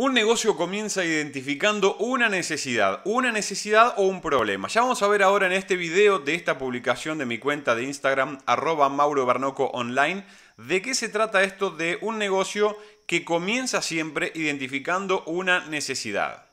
Un negocio comienza identificando una necesidad, una necesidad o un problema. Ya vamos a ver ahora en este video de esta publicación de mi cuenta de Instagram, arroba Mauro Barnoco Online, de qué se trata esto de un negocio que comienza siempre identificando una necesidad.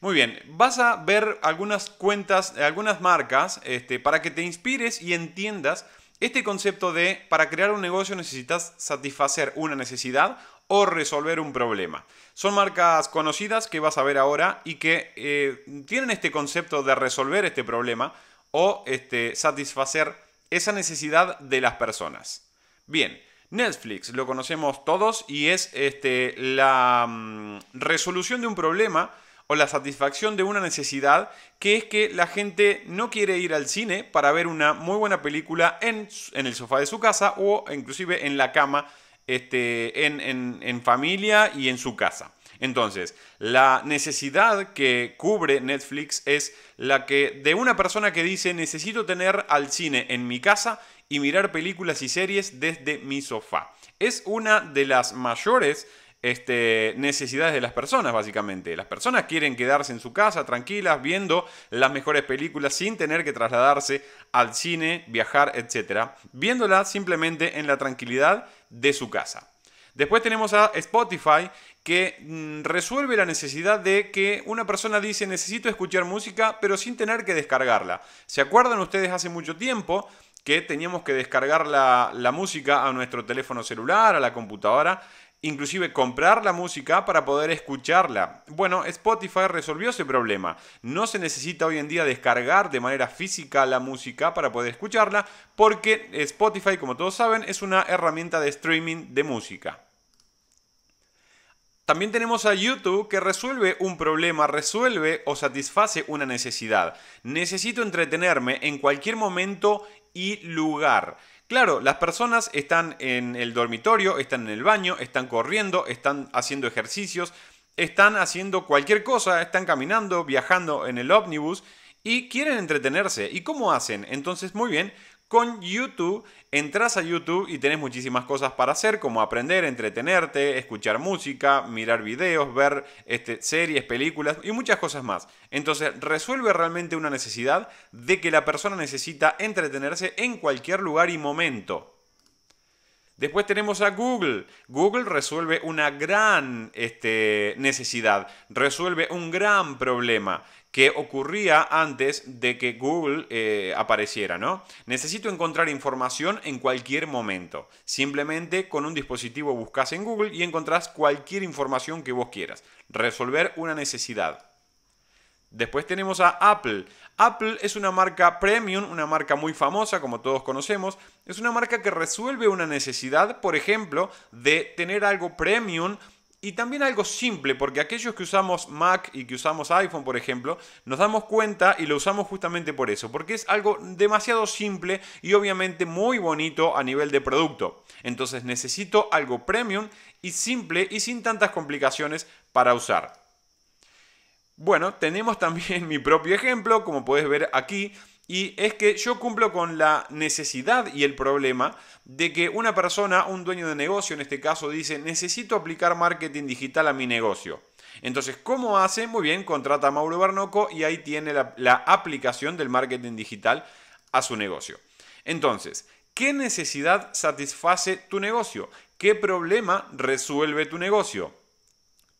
Muy bien, vas a ver algunas cuentas, algunas marcas, este, para que te inspires y entiendas este concepto de para crear un negocio necesitas satisfacer una necesidad o resolver un problema. Son marcas conocidas que vas a ver ahora y que eh, tienen este concepto de resolver este problema o este, satisfacer esa necesidad de las personas. Bien, Netflix lo conocemos todos y es este, la mm, resolución de un problema o la satisfacción de una necesidad que es que la gente no quiere ir al cine para ver una muy buena película en, en el sofá de su casa o inclusive en la cama este, en, familia y en su casa. Entonces, la necesidad que cubre Netflix es la que de una persona que dice necesito tener al cine en mi casa y mirar películas y series desde mi sofá. Es una de las mayores este, necesidades de las personas, básicamente. Las personas quieren quedarse en su casa tranquilas, viendo las mejores películas sin tener que trasladarse al cine, viajar, etc. Viéndolas simplemente en la tranquilidad de su casa. Después tenemos a Spotify que mm, resuelve la necesidad de que una persona dice necesito escuchar música pero sin tener que descargarla. ¿Se acuerdan ustedes hace mucho tiempo que teníamos que descargar la música a nuestro teléfono celular, a la computadora? inclusive comprar la música para poder escucharla. Bueno, Spotify resolvió ese problema. No se necesita hoy en día descargar de manera física la música para poder escucharla, porque Spotify, como todos saben, es una herramienta de streaming de música. También tenemos a YouTube que resuelve un problema, resuelve o satisface una necesidad. Necesito entretenerme en cualquier momento y lugar. Claro, las personas están en el dormitorio, están en el baño, están corriendo, están haciendo ejercicios, están haciendo cualquier cosa, están caminando, viajando en el ómnibus y quieren entretenerse. ¿Y cómo hacen? Entonces, muy bien, con YouTube, entras a YouTube y tenés muchísimas cosas para hacer, como aprender, entretenerte, escuchar música, mirar videos, ver este, series, películas y muchas cosas más. Entonces, resuelve realmente una necesidad de que la persona necesita entretenerse en cualquier lugar y momento. Después tenemos a Google. Google resuelve una gran este, necesidad, resuelve un gran problema que ocurría antes de que Google eh, apareciera, ¿no? Necesito encontrar información en cualquier momento. Simplemente con un dispositivo buscas en Google y encontrás cualquier información que vos quieras. Resolver una necesidad. Después tenemos a Apple. Apple es una marca premium, una marca muy famosa, como todos conocemos. Es una marca que resuelve una necesidad, por ejemplo, de tener algo premium y también algo simple, porque aquellos que usamos Mac y que usamos iPhone, por ejemplo, nos damos cuenta y lo usamos justamente por eso, porque es algo demasiado simple y obviamente muy bonito a nivel de producto. Entonces necesito algo premium y simple y sin tantas complicaciones para usar. Bueno, tenemos también mi propio ejemplo, como puedes ver aquí, y es que yo cumplo con la necesidad y el problema de que una persona, un dueño de negocio en este caso, dice, necesito aplicar marketing digital a mi negocio. Entonces, ¿cómo hace? Muy bien, contrata a Mauro Barnoco y ahí tiene la, la aplicación del marketing digital a su negocio. Entonces, ¿qué necesidad satisface tu negocio? ¿Qué problema resuelve tu negocio?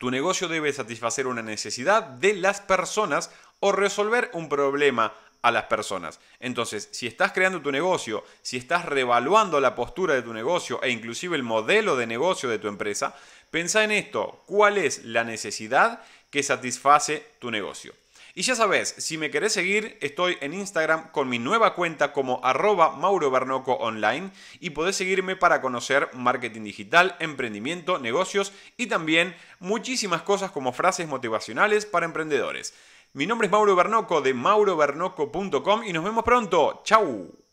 Tu negocio debe satisfacer una necesidad de las personas o resolver un problema a las personas. Entonces, si estás creando tu negocio, si estás revaluando la postura de tu negocio e inclusive el modelo de negocio de tu empresa, pensá en esto, ¿cuál es la necesidad que satisface tu negocio? Y ya sabes, si me querés seguir, estoy en Instagram con mi nueva cuenta como arroba Mauro Online y podés seguirme para conocer marketing digital, emprendimiento, negocios y también muchísimas cosas como frases motivacionales para emprendedores. Mi nombre es Mauro Bernoco de maurobernoco.com y nos vemos pronto. ¡Chao!